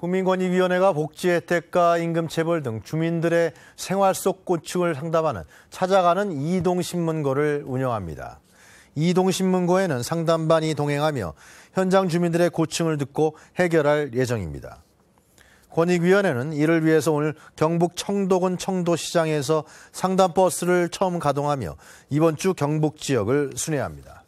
국민권익위원회가 복지 혜택과 임금 체벌 등 주민들의 생활 속 고충을 상담하는 찾아가는 이동신문고를 운영합니다. 이동신문고에는 상담반이 동행하며 현장 주민들의 고충을 듣고 해결할 예정입니다. 권익위원회는 이를 위해서 오늘 경북 청도군 청도시장에서 상담버스를 처음 가동하며 이번 주 경북 지역을 순회합니다.